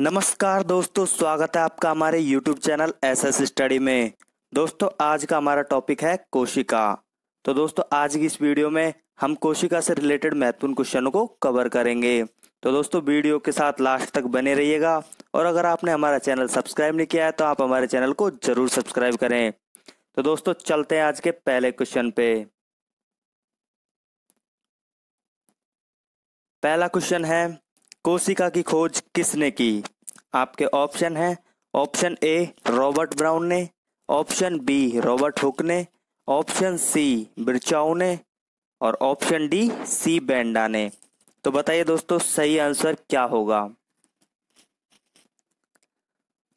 नमस्कार दोस्तों स्वागत है आपका हमारे YouTube channel S S study में दोस्तों आज का हमारा टॉपिक है कोशिका तो दोस्तों आज की इस वीडियो में हम कोशिका से रिलेटेड महत्वपूर्ण क्वेश्चनों को कवर करेंगे तो दोस्तों वीडियो के साथ लास्ट तक बने रहिएगा और अगर आपने हमारा चैनल सब्सक्राइब नहीं किया है तो आप हमारे चैनल को जरूर सब्सक्राइब करें तो दोस्तों चलते हैं आज के पहले क्वेश्चन पे पहला क्वेश्चन है कोशिका की खोज किसने की आपके ऑप्शन हैं ऑप्शन ए रॉबर्ट ब्राउन ने ऑप्शन बी रॉबर्ट हुक ने ऑप्शन सी बिरचाऊ ने और ऑप्शन डी सी बैंडा ने तो बताइए दोस्तों सही आंसर क्या होगा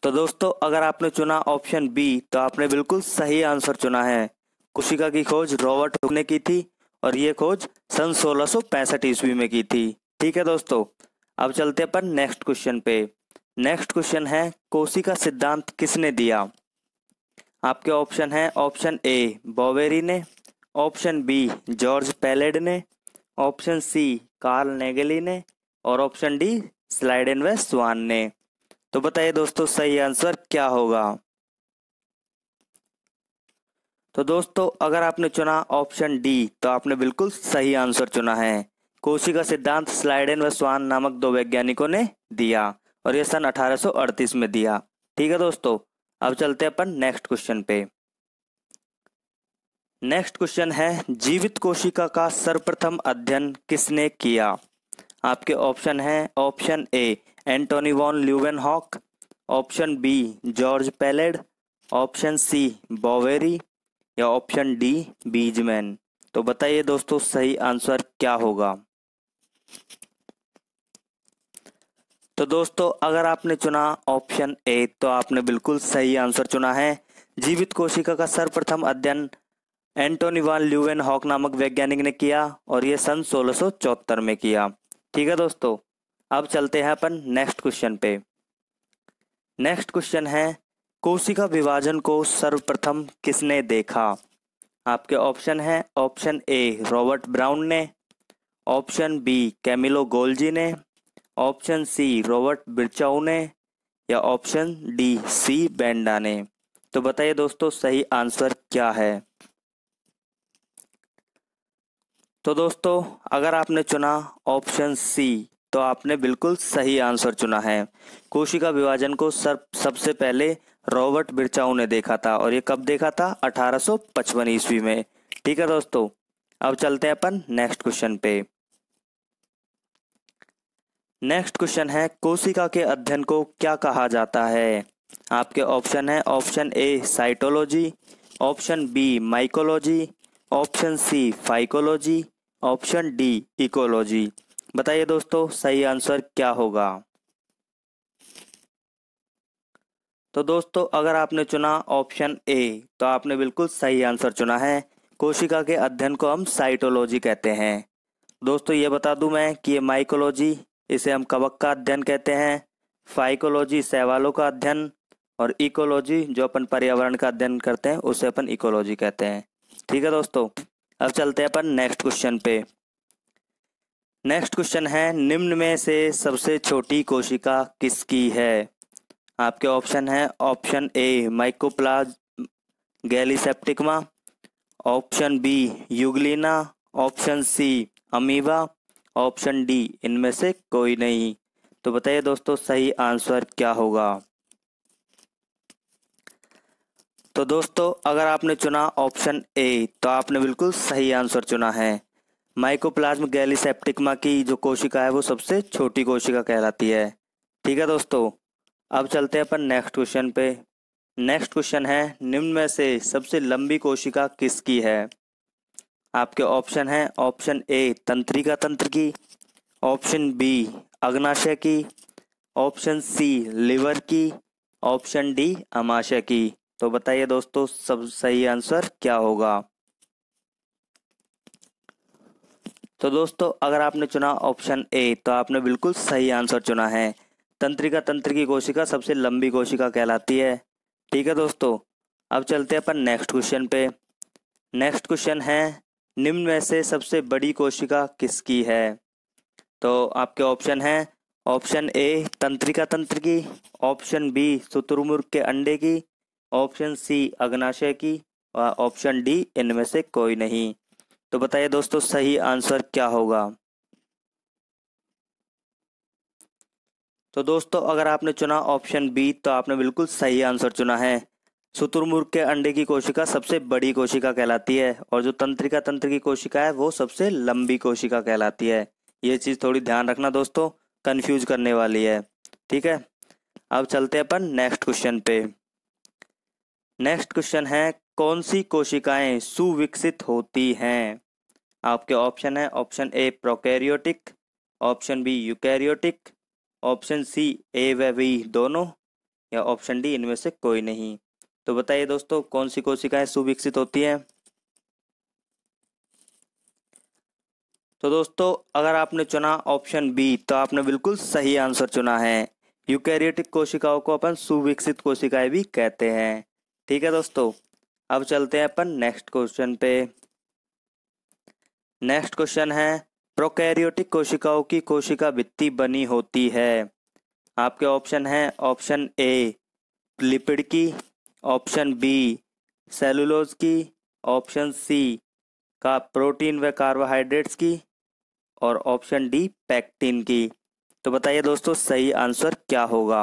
तो दोस्तों अगर आपने चुना ऑप्शन बी तो आपने बिल्कुल सही आंसर चुना है कुशिका की खोज रॉबर्ट हुक ने की थी और ये खोज सन पैंसठ ईस्वी में की थी ठीक है दोस्तों अब चलते अपन नेक्स्ट क्वेश्चन पे नेक्स्ट क्वेश्चन है कोसी का सिद्धांत किसने दिया आपके ऑप्शन है ऑप्शन ए बॉवेरी ने ऑप्शन बी जॉर्ज पैलेड ने ऑप्शन सी कार्ल नेगली ने और ऑप्शन डी स्लाइडन व स्वान ने तो बताइए दोस्तों सही आंसर क्या होगा तो दोस्तों अगर आपने चुना ऑप्शन डी तो आपने बिल्कुल सही आंसर चुना है कोशी का सिद्धांत स्लाइडेन व स्वान नामक दो वैज्ञानिकों ने दिया और यह सन 1838 में दिया ठीक है दोस्तों अब चलते हैं अपन नेक्स्ट क्वेश्चन पे नेक्स्ट क्वेश्चन है जीवित कोशिका का सर्वप्रथम अध्ययन किसने किया आपके ऑप्शन है option A Antonie van Leeuwenhoek option B George Palade option C Boveri या ऑप्शन डी बीजमैन तो बताइए दोस्तों सही आंसर क्या होगा तो दोस्तों अगर आपने चुना ऑप्शन ए तो आपने बिल्कुल सही आंसर चुना है जीवित कोशिका का सर्वप्रथम अध्ययन एंटोनी वान ल्यूवेन हॉक नामक वैज्ञानिक ने किया और ये सन सोलह में किया ठीक है दोस्तों अब चलते हैं अपन नेक्स्ट क्वेश्चन पे नेक्स्ट क्वेश्चन है कोशिका विभाजन को सर्वप्रथम किसने देखा आपके ऑप्शन है ऑप्शन ए रॉबर्ट ब्राउन ने ऑप्शन बी कैमिलो गोल्जी ने ऑप्शन सी रॉबर्ट बिरचाऊ ने या ऑप्शन डी सी बैंडा ने तो बताइए दोस्तों सही आंसर क्या है तो दोस्तों अगर आपने चुना ऑप्शन सी तो आपने बिल्कुल सही आंसर चुना है कोशिका विभाजन को सर सबसे पहले रॉबर्ट बिरचाऊ ने देखा था और ये कब देखा था 1855 ईस्वी में ठीक है दोस्तों अब चलते हैं अपन नेक्स्ट क्वेश्चन पे नेक्स्ट क्वेश्चन है कोशिका के अध्ययन को क्या कहा जाता है आपके ऑप्शन है option A cytology option B mycology option C phycology option D ecology बताइए दोस्तों सही आंसर क्या होगा तो दोस्तों अगर आपने चुना ऑप्शन ए तो आपने बिल्कुल सही आंसर चुना है कोशिका के अध्ययन को हम साइटोलॉजी कहते हैं दोस्तों ये बता दूं मैं कि ये माइकोलॉजी इसे हम कवक का अध्ययन कहते हैं फाइकोलॉजी सेवालों का अध्ययन और इकोलॉजी जो अपन पर्यावरण का अध्ययन करते हैं उसे अपन इकोलॉजी कहते हैं ठीक है दोस्तों अब चलते हैं अपन नेक्स्ट क्वेश्चन पे नेक्स्ट क्वेश्चन है निम्न में से सबसे छोटी कोशिका किसकी है आपके ऑप्शन है option A Mycoplasma gallisepticum option B Euglena option C amoeba option D इनमें से कोई नहीं तो बताइए दोस्तों सही आंसर क्या होगा तो दोस्तों अगर आपने चुना ऑप्शन ए तो आपने बिल्कुल सही आंसर चुना है माइकोप्लाज्म गैलीसेप्टिकमा की जो कोशिका है वो सबसे छोटी कोशिका कहलाती है ठीक है दोस्तों अब चलते हैं अपन नेक्स्ट क्वेश्चन पे नेक्स्ट क्वेश्चन है निम्न में से सबसे लंबी कोशिका किसकी है आपके ऑप्शन हैं ऑप्शन ए तंत्रिका तंत्र की ऑप्शन बी अग्नाशय की ऑप्शन सी लिवर की ऑप्शन डी अमाशय की तो बताइए दोस्तों सब सही आंसर क्या होगा तो दोस्तों अगर आपने चुना ऑप्शन ए तो आपने बिल्कुल सही आंसर चुना है तंत्रिका तंत्र की कोशिका सबसे लंबी कोशिका कहलाती है ठीक है दोस्तों अब चलते हैं अपन नेक्स्ट क्वेश्चन पे नेक्स्ट क्वेश्चन है निम्न में से सबसे बड़ी कोशिका किसकी है तो आपके ऑप्शन हैं ऑप्शन ए तंत्रिका तंत्र की ऑप्शन बी शुतुरमुर्ग के अंडे की ऑप्शन सी अग्नाशय की और ऑप्शन डी इनमें से कोई नहीं तो बताइए दोस्तों सही आंसर क्या होगा तो दोस्तों अगर आपने चुना ऑप्शन बी तो आपने बिल्कुल सही आंसर चुना है शुतुरमुर्ग के अंडे की कोशिका सबसे बड़ी कोशिका कहलाती है और जो तंत्रिका तंत्र की कोशिका है वो सबसे लंबी कोशिका कहलाती है ये चीज़ थोड़ी ध्यान रखना दोस्तों कन्फ्यूज करने वाली है ठीक है अब चलते हैं अपन नेक्स्ट क्वेश्चन पे नेक्स्ट क्वेश्चन है कौन सी कोशिकाएं सुविकसित होती हैं आपके ऑप्शन है option A prokaryotic option B eukaryotic option C A B दोनों या ऑप्शन डी इनमें से कोई नहीं तो बताइए दोस्तों कौन सी कोशिकाएं सुविकसित होती हैं तो दोस्तों अगर आपने चुना ऑप्शन बी तो आपने बिल्कुल सही आंसर चुना है यूकैरियोटिक कोशिकाओं को अपन सुविकसित कोशिकाएं भी कहते हैं ठीक है दोस्तों अब चलते हैं अपन नेक्स्ट क्वेश्चन पे नेक्स्ट क्वेश्चन है प्रोकैरियोटिक कोशिकाओं की कोशिका भित्ति बनी होती है आपके ऑप्शन है ऑप्शन ए लिपिड की ऑप्शन बी सेलुलोज की ऑप्शन सी का प्रोटीन व कार्बोहाइड्रेट्स की और ऑप्शन डी पैक्टिन की तो बताइए दोस्तों सही आंसर क्या होगा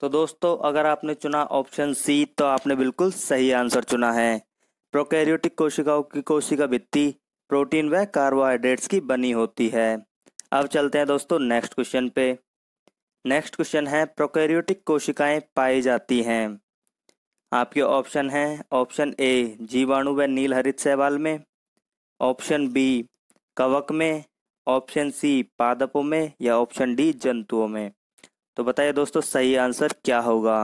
तो दोस्तों अगर आपने चुना ऑप्शन सी तो आपने बिल्कुल सही आंसर चुना है प्रोकैरियोटिक कोशिकाओं की कोशिका भित्ति प्रोटीन व कार्बोहाइड्रेट्स की बनी होती है अब चलते हैं दोस्तों नेक्स्ट क्वेश्चन पे नेक्स्ट क्वेश्चन है प्रोकैरियोटिक कोशिकाएं पाई जाती हैं आपके ऑप्शन हैं ऑप्शन ए जीवाणु व नील हरित सहवाल में ऑप्शन बी कवक में ऑप्शन सी पादपों में या ऑप्शन डी जंतुओं में तो बताइए दोस्तों सही आंसर क्या होगा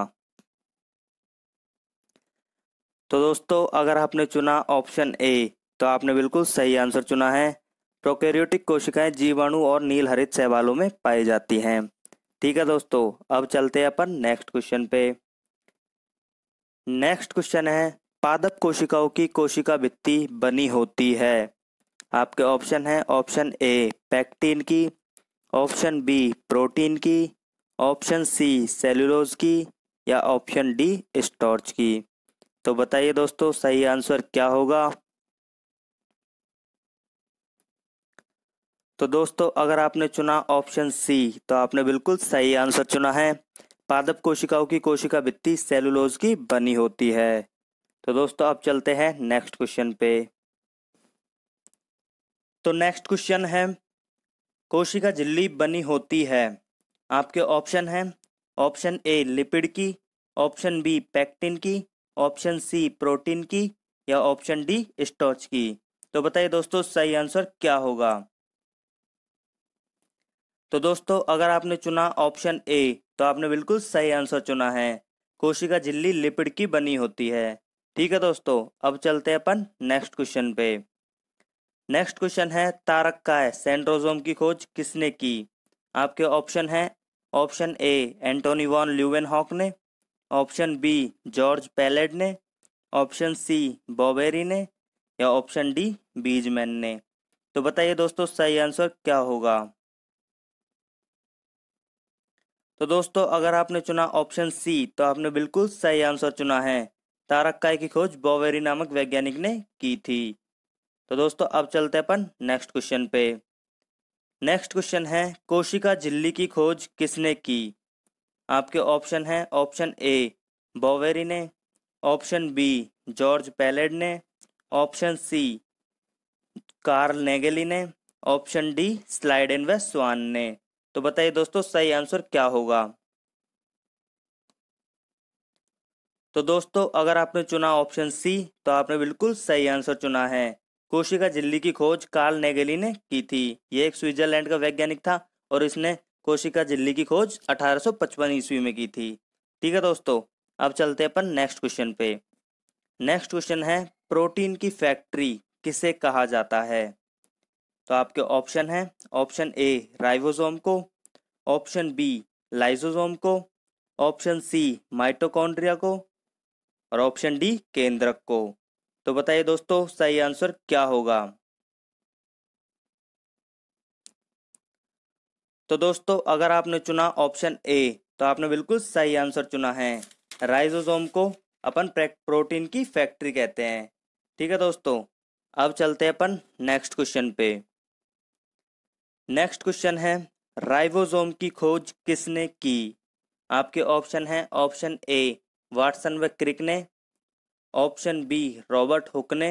तो दोस्तों अगर आपने चुना ऑप्शन ए तो आपने बिल्कुल सही आंसर चुना है प्रोकैरियोटिक कोशिकाएं जीवाणु और नील हरित सहवालों में पाई जाती हैं ठीक है दोस्तों अब चलते हैं अपन नेक्स्ट क्वेश्चन पे नेक्स्ट क्वेश्चन है पादप कोशिकाओं की कोशिका भित्ति बनी होती है आपके ऑप्शन है ऑप्शन ए पैक्टीन की ऑप्शन बी प्रोटीन की ऑप्शन सी सेलुलोज की या ऑप्शन डी स्टॉर्च की तो बताइए दोस्तों सही आंसर क्या होगा तो दोस्तों अगर आपने चुना ऑप्शन सी तो आपने बिल्कुल सही आंसर चुना है पादप कोशिकाओं की कोशिका भित्ति सेलुलोज की बनी होती है तो दोस्तों अब चलते हैं नेक्स्ट क्वेश्चन पे तो नेक्स्ट क्वेश्चन है कोशिका झिल्ली बनी होती है आपके ऑप्शन हैं ऑप्शन ए लिपिड की ऑप्शन बी पैक्टिन की ऑप्शन सी प्रोटीन की या ऑप्शन डी स्टॉच की तो बताइए दोस्तों सही आंसर क्या होगा तो दोस्तों अगर आपने चुना ऑप्शन ए तो आपने बिल्कुल सही आंसर चुना है कोशिका झिल्ली लिपिड की बनी होती है ठीक है दोस्तों अब चलते हैं अपन नेक्स्ट क्वेश्चन पे नेक्स्ट क्वेश्चन है तारक काय सेंड्रोजोम की खोज किसने की आपके ऑप्शन है option A Antonie van Leeuwenhoek ने ऑप्शन बी जॉर्ज पैलेड ने ऑप्शन सी बॉबेरी ने या ऑप्शन डी बीजमैन ने तो बताइए दोस्तों सही आंसर क्या होगा तो दोस्तों अगर आपने चुना ऑप्शन सी तो आपने बिल्कुल सही आंसर चुना है तारक काय की खोज बोवेरी नामक वैज्ञानिक ने की थी तो दोस्तों अब चलते अपन नेक्स्ट क्वेश्चन पे नेक्स्ट क्वेश्चन है कोशिका झिल्ली की खोज किसने की आपके ऑप्शन है ऑप्शन ए बोवेरी ने ऑप्शन बी जॉर्ज पैलेड ने ऑप्शन सी कार्ल नेगेली ने ऑप्शन डी स्लाइडेन व स्वान ने तो बताइए दोस्तों सही आंसर क्या होगा तो दोस्तों अगर आपने चुना ऑप्शन सी तो आपने बिल्कुल सही आंसर चुना है कोशिका झिल्ली की खोज कार्ल नेगेली ने की थी यह एक स्विट्जरलैंड का वैज्ञानिक था और इसने कोशिका झिल्ली की खोज 1855 ईस्वी में की थी ठीक है दोस्तों अब चलते हैं अपन नेक्स्ट क्वेश्चन पे नेक्स्ट क्वेश्चन है प्रोटीन की फैक्ट्री किसे कहा जाता है तो आपके ऑप्शन है ऑप्शन ए राइबोसोम को ऑप्शन बी लाइसोसोम को ऑप्शन सी माइटोकॉन्ड्रिया को और ऑप्शन डी केंद्रक को तो बताइए दोस्तों सही आंसर क्या होगा तो दोस्तों अगर आपने चुना ऑप्शन ए तो आपने बिल्कुल सही आंसर चुना है राइजोसोम को अपन प्रोटीन की फैक्ट्री कहते हैं ठीक है दोस्तों अब चलते हैं अपन नेक्स्ट क्वेश्चन पे नेक्स्ट क्वेश्चन है राइबोसोम की खोज किसने की आपके ऑप्शन हैं ऑप्शन ए वाटसन व क्रिक ने ऑप्शन बी रॉबर्ट हुक ने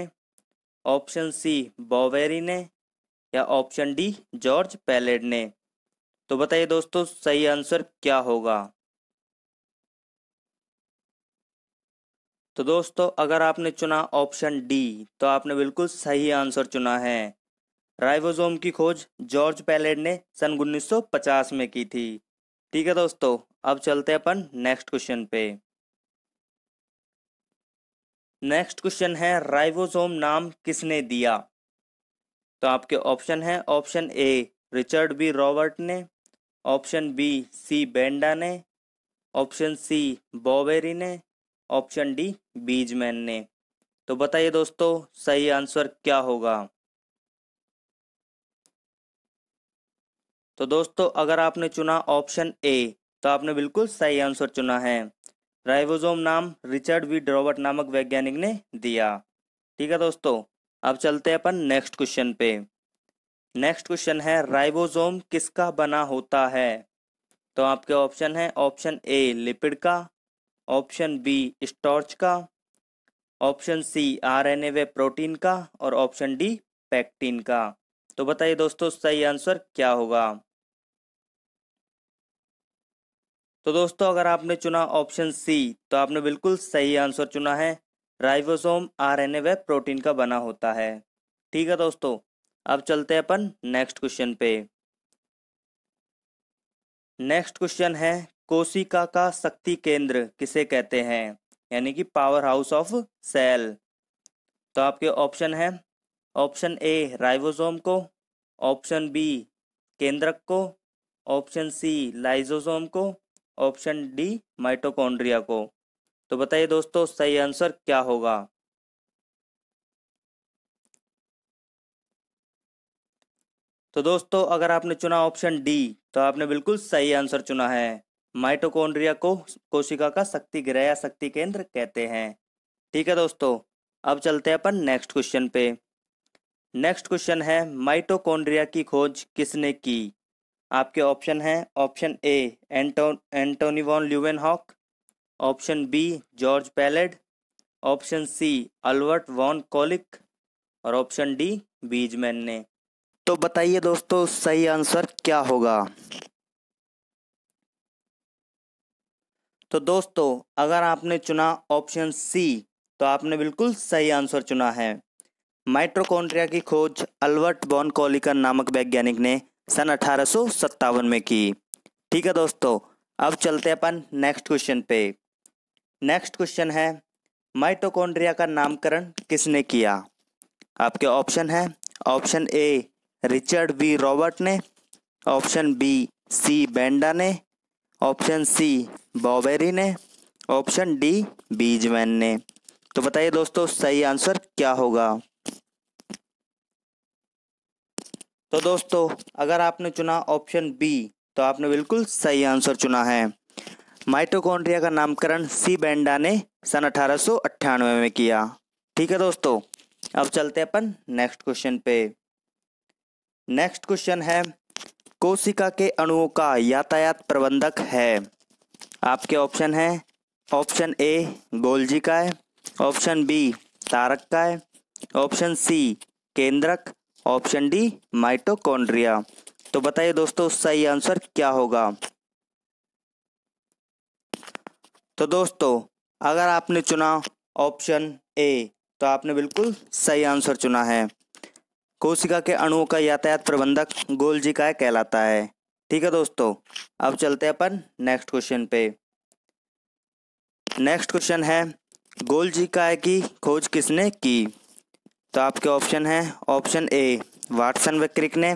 ऑप्शन सी बॉवेरी ने या ऑप्शन डी जॉर्ज पैलेड ने तो बताइए दोस्तों सही आंसर क्या होगा तो दोस्तों अगर आपने चुना ऑप्शन डी तो आपने बिल्कुल सही आंसर चुना है राइबोसोम की खोज जॉर्ज पैलेट ने सन 1950 में की थी ठीक है दोस्तों अब चलते हैं अपन नेक्स्ट क्वेश्चन पे नेक्स्ट क्वेश्चन है राइबोसोम नाम किसने दिया तो आपके ऑप्शन है option A Richard B Robert ने ऑप्शन बी सी बेंडा ने ऑप्शन सी बॉबेरी ने ऑप्शन डी बीजमैन ने तो बताइए दोस्तों सही आंसर क्या होगा तो दोस्तों अगर आपने चुना ऑप्शन ए तो आपने बिल्कुल सही आंसर चुना है राइबोसोम नाम रिचर्ड वी ड्रॉबर्ट नामक वैज्ञानिक ने दिया ठीक है दोस्तों अब चलते हैं अपन नेक्स्ट क्वेश्चन पे नेक्स्ट क्वेश्चन है राइबोसोम किसका बना होता है तो आपके ऑप्शन है ऑप्शन ए लिपिड का ऑप्शन बी स्टॉर्च का ऑप्शन सी आरएनए वे प्रोटीन का और ऑप्शन डी पैक्टीन का तो बताइए दोस्तों सही आंसर क्या होगा तो दोस्तों अगर आपने चुना ऑप्शन सी तो आपने बिल्कुल सही आंसर चुना है राइबोसोम आरएनए व प्रोटीन का बना होता है ठीक है दोस्तों अब चलते हैं अपन नेक्स्ट क्वेश्चन पे नेक्स्ट क्वेश्चन है कोशिका का शक्ति केंद्र किसे कहते हैं यानी कि पावर हाउस ऑफ सेल तो आपके ऑप्शन है ऑप्शन ए राइबोसोम को ऑप्शन बी केंद्रक को ऑप्शन सी लाइजोसोम को ऑप्शन डी माइटोकॉन्ड्रिया को तो बताइए दोस्तों सही आंसर क्या होगा तो दोस्तों अगर आपने चुना ऑप्शन डी तो आपने बिल्कुल सही आंसर चुना है माइटोकॉन्ड्रिया को कोशिका का शक्ति ग्रह या शक्ति केंद्र कहते हैं ठीक है दोस्तों अब चलते हैं अपन नेक्स्ट क्वेश्चन पे नेक्स्ट क्वेश्चन है माइटोकॉन्ड्रिया की खोज किसने की आपके ऑप्शन हैं option A Anto Antonie van Leeuwenhoek option B George Palade option C Albert von Kolliker और ऑप्शन डी बीजमैन ने तो बताइए दोस्तों सही आंसर क्या होगा तो दोस्तों अगर आपने चुना ऑप्शन सी तो आपने बिल्कुल सही आंसर चुना है माइट्रोकॉन्ड्रिया की खोज अल्बर्ट बॉन कॉलिकर नामक वैज्ञानिक ने सन अठारह में की ठीक है दोस्तों अब चलते हैं अपन नेक्स्ट क्वेश्चन पे नेक्स्ट क्वेश्चन है माइटोकॉन्ड्रिया का नामकरण किसने किया आपके ऑप्शन है option A Richard B Robert ने ऑप्शन बी सी बेंडा ने ऑप्शन सी बॉबेरी ने ऑप्शन डी बीजमैन ने तो बताइए दोस्तों सही आंसर क्या होगा तो दोस्तों अगर आपने चुना ऑप्शन बी तो आपने बिल्कुल सही आंसर चुना है माइटोकॉन्ड्रिया का नामकरण सी बैंडा ने सन अठारह में किया ठीक है दोस्तों अब चलते हैं अपन नेक्स्ट क्वेश्चन पे नेक्स्ट क्वेश्चन है कोशिका के अणुओं का यातायात प्रबंधक है आपके ऑप्शन है ऑप्शन ए गोलजी का है ऑप्शन बी तारक का है ऑप्शन सी केंद्रक ऑप्शन डी माइटोकॉन्ड्रिया तो बताइए दोस्तों सही आंसर क्या होगा तो दोस्तों अगर आपने चुना ऑप्शन ए तो आपने बिल्कुल सही आंसर चुना है कोशिका के अणुओं का यातायात प्रबंधक गोलजी का कहलाता है ठीक है दोस्तों अब चलते हैं अपन नेक्स्ट क्वेश्चन पे नेक्स्ट क्वेश्चन है गोलजी काय की खोज किसने की तो आपके ऑप्शन है ऑप्शन ए वाटसन विक्रिक ने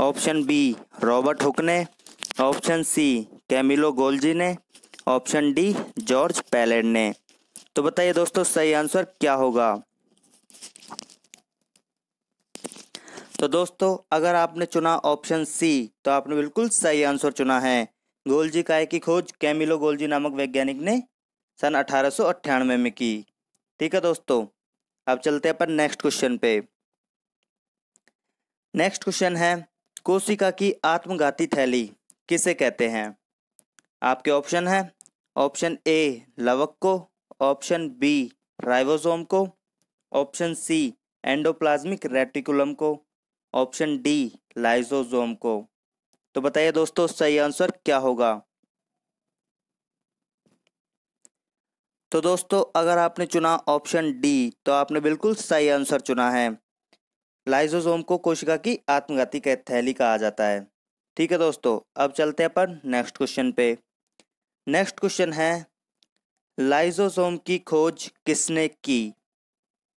ऑप्शन बी रॉबर्ट हुक ने ऑप्शन सी कैमिलो गोल्जी ने ऑप्शन डी जॉर्ज पैलेड ने तो बताइए दोस्तों सही आंसर क्या होगा तो दोस्तों अगर आपने चुना ऑप्शन सी तो आपने बिल्कुल सही आंसर चुना है गोल्जी काय की खोज कैमिलो गोल्जी नामक वैज्ञानिक ने सन अठारह में की ठीक है दोस्तों अब चलते हैं अपन नेक्स्ट क्वेश्चन पे नेक्स्ट क्वेश्चन है कोशिका की आत्मघाती थैली किसे कहते हैं आपके ऑप्शन है ऑप्शन ए लवक को ऑप्शन बी राइबोसोम को ऑप्शन सी एंडोप्लाज्मिक रेटिकुलम को ऑप्शन डी लाइजोजोम को तो बताइए दोस्तों सही आंसर क्या होगा तो दोस्तों अगर आपने चुना ऑप्शन डी तो आपने बिल्कुल सही आंसर चुना है लाइजोजोम को कोशिका की आत्मघाती थैली कहा जाता है ठीक है दोस्तों अब चलते हैं अपन नेक्स्ट क्वेश्चन पे नेक्स्ट क्वेश्चन है लाइजोसोम की खोज किसने की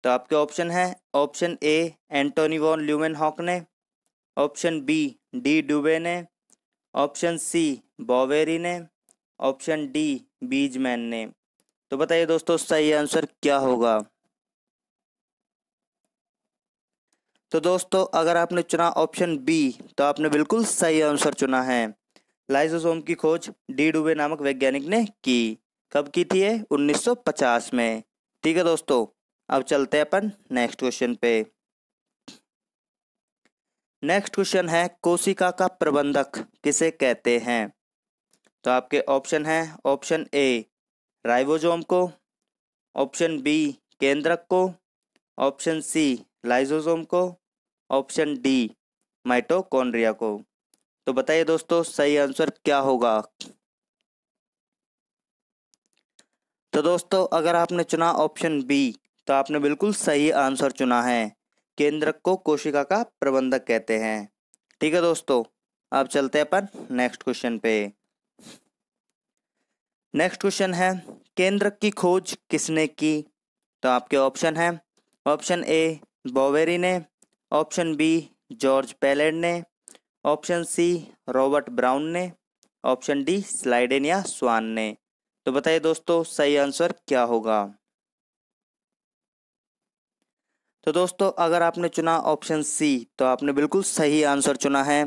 तो आपके ऑप्शन है option A Antonie van Leeuwenhoek ने ऑप्शन बी डी डुबे ने ऑप्शन सी बॉवेरी ने ऑप्शन डी बीजमैन ने तो बताइए दोस्तों सही आंसर क्या होगा तो दोस्तों अगर आपने चुना ऑप्शन बी तो आपने बिल्कुल सही आंसर चुना है लाइसोसोम की खोज डी डुबे नामक वैज्ञानिक ने की कब की थी ये 1950 में ठीक है दोस्तों अब चलते हैं अपन नेक्स्ट क्वेश्चन पे नेक्स्ट क्वेश्चन है कोशिका का प्रबंधक किसे कहते हैं तो आपके ऑप्शन है ऑप्शन ए राइबोजोम को ऑप्शन बी केंद्रक को ऑप्शन सी लाइजोजोम को ऑप्शन डी माइटोकॉन्ड्रिया को तो बताइए दोस्तों सही आंसर क्या होगा तो दोस्तों अगर आपने चुना ऑप्शन बी तो आपने बिल्कुल सही आंसर चुना है केंद्रक को कोशिका का प्रबंधक कहते हैं ठीक है दोस्तों अब चलते हैं अपन नेक्स्ट क्वेश्चन पे नेक्स्ट क्वेश्चन है केंद्र की खोज किसने की तो आपके ऑप्शन है ऑप्शन ए बोवेरी ने ऑप्शन बी जॉर्ज पैलेड ने ऑप्शन सी रॉबर्ट ब्राउन ने ऑप्शन डी स्लाइडेन या स्वान ने तो बताइए दोस्तों सही आंसर क्या होगा तो दोस्तों अगर आपने चुना ऑप्शन सी तो आपने बिल्कुल सही आंसर चुना है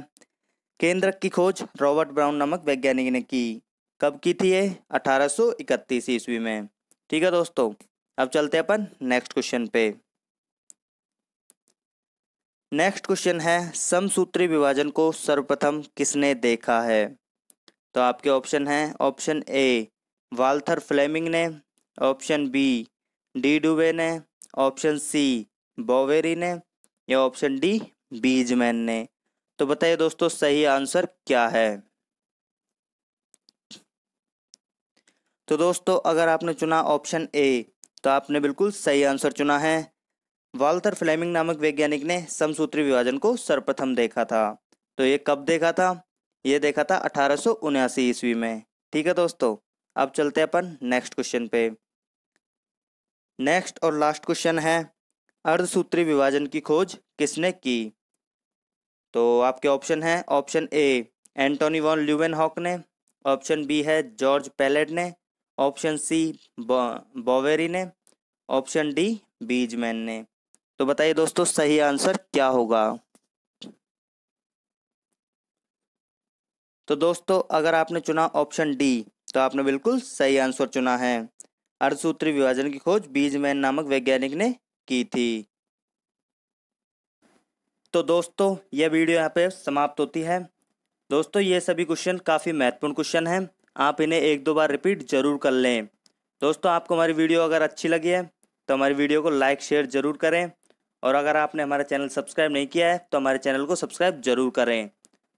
केंद्र की खोज रॉबर्ट ब्राउन नामक वैज्ञानिक ने की कब की थी ये अठारह ईस्वी में ठीक है दोस्तों अब चलते हैं अपन नेक्स्ट क्वेश्चन पे नेक्स्ट क्वेश्चन है समसूत्री विभाजन को सर्वप्रथम किसने देखा है तो आपके ऑप्शन हैं ऑप्शन ए वाल्थर फ्लेमिंग ने ऑप्शन बी डी डुबे ने ऑप्शन सी बॉवेरी ने या ऑप्शन डी बीजमैन ने तो बताइए दोस्तों सही आंसर क्या है तो दोस्तों अगर आपने चुना ऑप्शन ए तो आपने बिल्कुल सही आंसर चुना है वाल्थर फ्लेमिंग नामक वैज्ञानिक ने समसूत्री विभाजन को सर्वप्रथम देखा था तो ये कब देखा था ये देखा था अठारह ईस्वी में ठीक है दोस्तों अब चलते हैं अपन नेक्स्ट क्वेश्चन पे नेक्स्ट और लास्ट क्वेश्चन है अर्धसूत्री विभाजन की खोज किसने की तो आपके ऑप्शन है option A Antonie van Leeuwenhoek ने ऑप्शन बी है जॉर्ज पैलेट ने ऑप्शन सी बॉवेरी ने ऑप्शन डी बीजमैन ने तो बताइए दोस्तों सही आंसर क्या होगा तो दोस्तों अगर आपने चुना ऑप्शन डी तो आपने बिल्कुल सही आंसर चुना है अर्धसूत्री विभाजन की खोज बीजमैन नामक वैज्ञानिक ने की थी तो दोस्तों यह वीडियो यहाँ पे समाप्त होती है दोस्तों ये सभी क्वेश्चन काफ़ी महत्वपूर्ण क्वेश्चन हैं आप इन्हें एक दो बार रिपीट जरूर कर लें दोस्तों आपको हमारी वीडियो अगर अच्छी लगी है तो हमारी वीडियो को लाइक शेयर जरूर करें और अगर आपने हमारा चैनल सब्सक्राइब नहीं किया है तो हमारे चैनल को सब्सक्राइब जरूर करें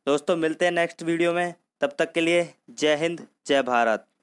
दोस्तों मिलते हैं नेक्स्ट वीडियो में तब तक के लिए जय हिंद जय भारत